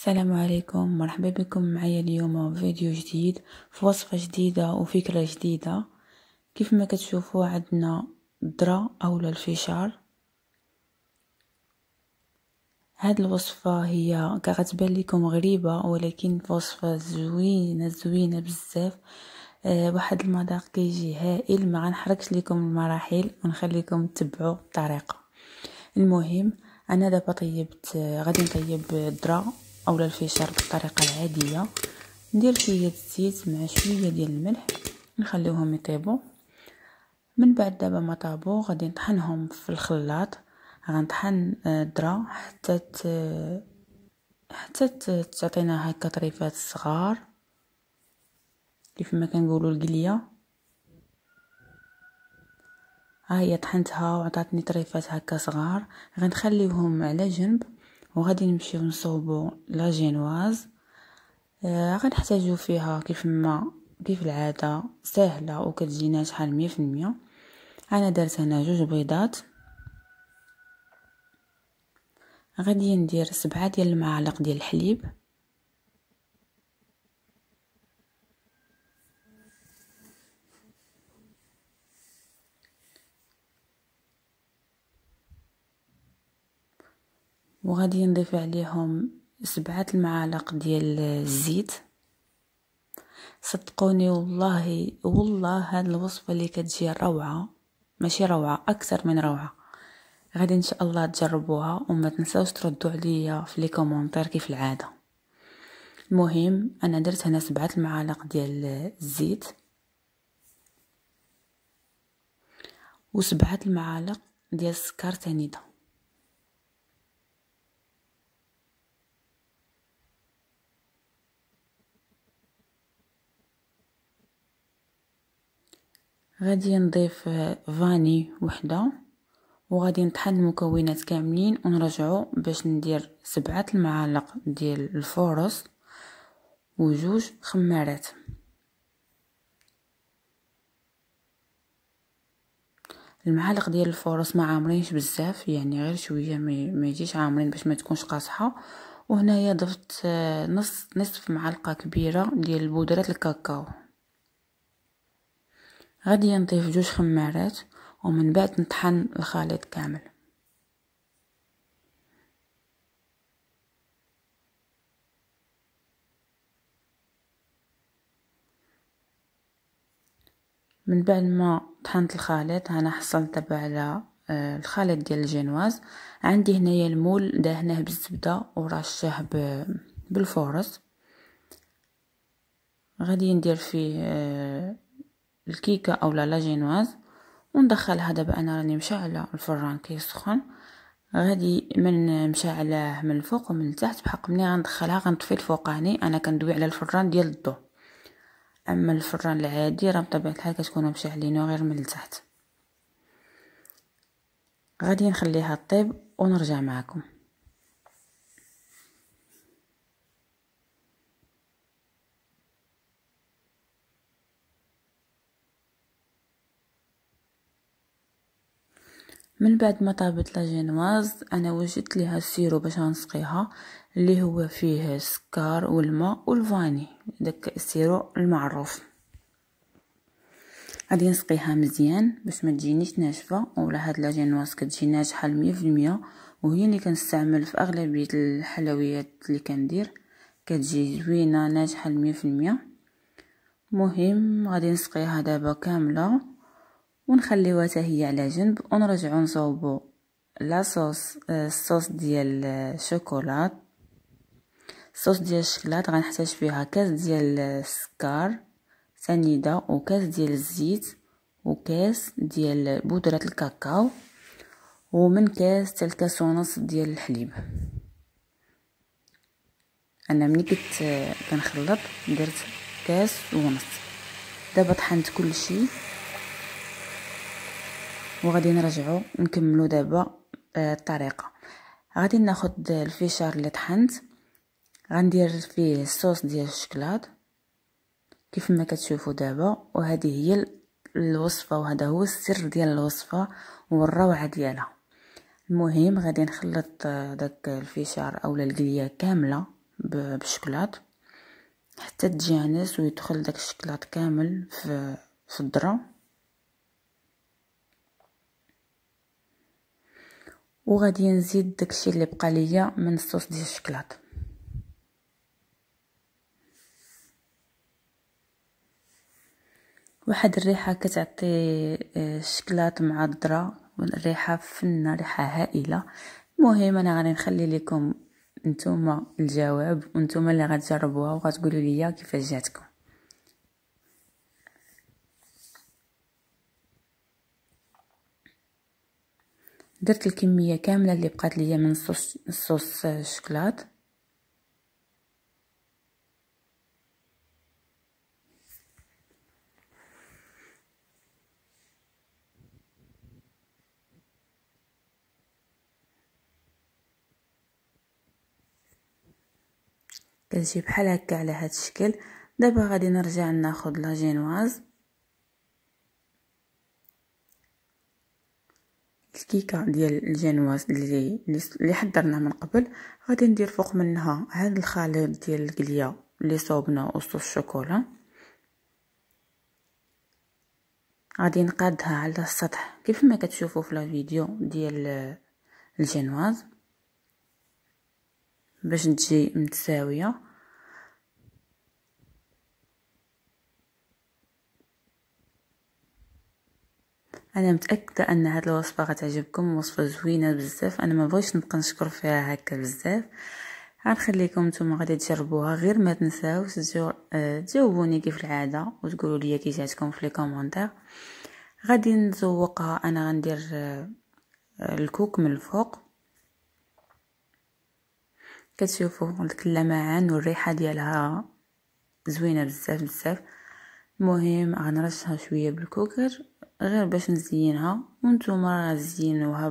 السلام عليكم مرحبا بكم معايا اليوم في فيديو جديد في وصفه جديده وفكره جديده كيف ما كتشوفوا عندنا الذره اولا الفشار هاد الوصفه هي كتبان لكم غريبه ولكن وصفه زوينه زوينه بزاف آه، واحد المذاق كيجي هائل ما غنحركش لكم المراحل ونخليكم تتبعوا الطريقه المهم انا دابا طيبت آه، غادي نطيب الذره اولا الفيشر بالطريقه العاديه ندير شويه الزيت مع شويه ديال الملح نخليوهم يطيبوا من بعد دابا ما طابو غادي نطحنهم في الخلاط غنطحن آه، الذره حتى ت... حتى تعطينا هكا طريفات صغار كيف ما كنقولوا القليه ها هي طحنتها وعطاتني طريفات هكا صغار غنخليهم على جنب وغادي نمشيو نصوبو لا جينواز آه غنحتاجو فيها كيف ما كيف العاده سهله وكتجينا شحال مية انا درت هنا جوج بيضات غادي ندير سبعة ديال المعالق ديال الحليب وغادي نضيف عليهم سبعة المعالق ديال الزيت صدقوني والله والله هاد الوصفة اللي كتجي روعة ماشي روعة أكثر من روعة غادي إن شاء الله تجربوها وما تنساوش تردوا عليا في لي كومونتير كيف العادة المهم أنا درت هنا سبعة المعالق ديال الزيت وسبعة المعالق ديال السكر تانيده غادي نضيف فاني وحده وغادي نطحن المكونات كاملين ونرجعو باش ندير سبعة المعالق ديال الفورص وجوج خمارات المعالق ديال الفورص ما عامرينش بزاف يعني غير شويه ما يجيش عامرين باش ما تكونش قاصحه وهنايا ضفت نص نصف معلقه كبيره ديال بودره الكاكاو غادي نضيف جوج خمارات ومن بعد نطحن الخليط كامل من بعد ما طحنت الخليط انا حصلت دابا على آه، الخليط ديال الجينواز عندي هنايا المول دهناه بالزبده ورشه بالفورص غادي ندير فيه آه، الكيكة أو لا جينواز وندخل دابا أنا راني مشعلة الفران كيسخن غادي من مشعلاه من الفوق ومن التحت بحق مني غندخلها غنطفي الفوق انا كندوي على الفران ديال الضو اما الفران العادي راه بطبيعه الحال كتكونو مشعلينو غير من التحت غادي نخليها طيب ونرجع معكم من بعد ما طابت لا انا وجدت ليها السيرو باش نسقيها اللي هو فيه السكر والماء والفاني داك السيرو المعروف غادي نسقيها مزيان باش ما تجينيش ناشفه ولا هاد لا جينواز كتجي ناجحه 100% وهي اللي كنستعمل في اغلبيه الحلويات اللي كندير كتجي زوينه ناجحه 100% مهم غادي نسقيها دابا كامله ونخليوها حتى هي على جنب ونرجعو نصوبو لاصوص آه، الصوص ديال الشوكولات آه، الصوص ديال الشكلاط غنحتاج فيها كاس ديال السكر آه، سنيده وكاس ديال الزيت وكاس ديال بودره الكاكاو ومن كاس حتى لكاس ونص ديال الحليب انا ملي كنت كنخلط درت كاس ونص دابا طحنت كلشي وغادي نرجعو نكملو دابا آه، الطريقه غادي ناخد الفيشار اللي طحنت غندير فيه الصوص ديال الشكلاط كيف ما كتشوفوا دابا وهذه هي الوصفه وهذا هو السر ديال الوصفه والروعه ديالها المهم غادي نخلط آه، داك الفيشار اولا القليه كامله بالشكلاط حتى تجانس ويدخل داك الشكلاط كامل في في وغادي نزيد داكشي اللي بقى ليا من الصوص ديال الشكلاط واحد الريحه كتعطي الشكلاط مع الذره والريحه فنه ريحه هائله المهم انا غادي نخلي لكم نتوما الجواب وانتوما اللي غتجربوها وغتقولوا لي كيفاش جاتكم درت الكميه كامله اللي بقات ليا من صوص صوص الشكلاط كتجي بحال هكا على هذا الشكل دابا غادي نرجع ناخذ لاجينواز جينواز الكيكه ديال الجينواز اللي اللي حضرناه من قبل غادي ندير فوق منها هذا الخليط ديال القليه اللي صوبنا وصوص الشوكولا غادي نقادها على السطح كيف ما كتشوفوا في الفيديو ديال الجينواز باش تجي متساويه انا متاكده ان هاد الوصفه غتعجبكم وصفه زوينه بزاف انا ما بغيتش نبقى نشكر فيها هكا بزاف غنخليكم نتوما غادي تجربوها غير ما تنساوش تجو... آه، تجاوبوني كيف العاده وتقولوا لي كي جاتكم في لي كومونتير غادي نزوقها انا غندير آه، الكوك من الفوق كتشوفوا ديك اللمعان والريحه ديالها زوينه بزاف بزاف المهم غنرشها شويه بالكوكر غير باش نزينها وانتم راه زينوها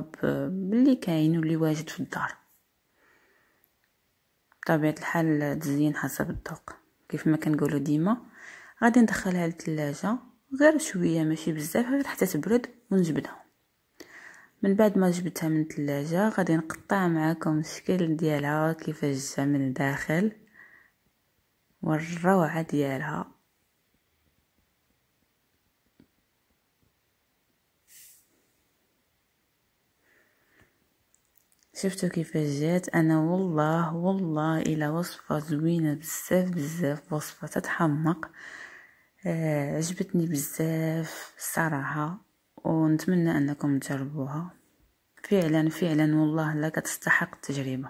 باللي كاين واللي واجد في الدار بطبيعه الحال تزين حسب الذوق كيف ما كنقولوا ديما غادي ندخلها للثلاجه غير شويه ماشي بزاف غير حتى تبرد ونجبدها من بعد ما جبتها من الثلاجه غادي نقطع معكم الشكل ديالها كيفاش جا من الداخل والروعه ديالها شفتو كيفاش جات انا والله والله الى وصفه زوينه بزاف بزاف وصفه تتحمق آه عجبتني بزاف الصراحه ونتمنى انكم تجربوها فعلا فعلا والله لا كتستحق التجربه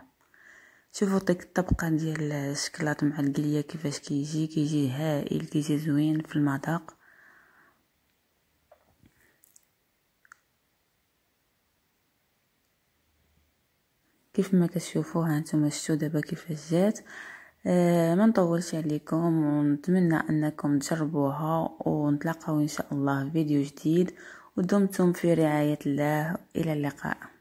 شوفوا ديك الطبقه ديال الشكلاط مع القليه كيفاش كيجي كيجي هائل كيجي زوين في المذاق كيف ما هانتوما انتم دابا كيفاش جات آه ما نطولش عليكم ونتمنى انكم تجربوها ونتلاقاو ان شاء الله في فيديو جديد ودمتم في رعايه الله الى اللقاء